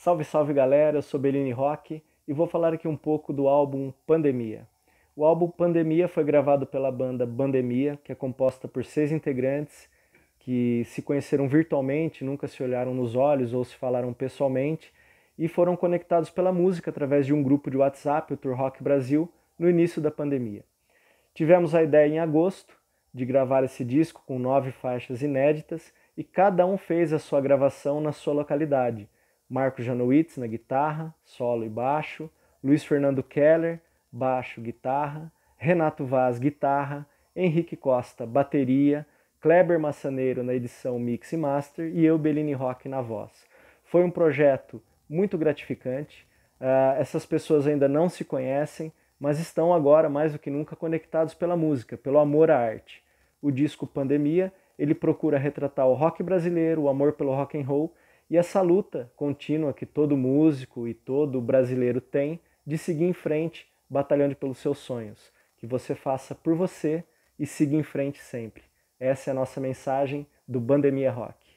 Salve, salve galera, eu sou Beline Rock e vou falar aqui um pouco do álbum Pandemia. O álbum Pandemia foi gravado pela banda Bandemia, que é composta por seis integrantes que se conheceram virtualmente, nunca se olharam nos olhos ou se falaram pessoalmente e foram conectados pela música através de um grupo de WhatsApp, o Tour Rock Brasil, no início da pandemia. Tivemos a ideia em agosto de gravar esse disco com nove faixas inéditas e cada um fez a sua gravação na sua localidade. Marco Janowitz na guitarra, solo e baixo, Luiz Fernando Keller, baixo, guitarra, Renato Vaz, guitarra, Henrique Costa, bateria, Kleber Massaneiro na edição Mix e Master e eu, Bellini Rock, na voz. Foi um projeto muito gratificante. Uh, essas pessoas ainda não se conhecem, mas estão agora mais do que nunca conectados pela música, pelo amor à arte. O disco Pandemia, ele procura retratar o rock brasileiro, o amor pelo rock and roll e essa luta contínua que todo músico e todo brasileiro tem de seguir em frente, batalhando pelos seus sonhos. Que você faça por você e siga em frente sempre. Essa é a nossa mensagem do Bandemia Rock.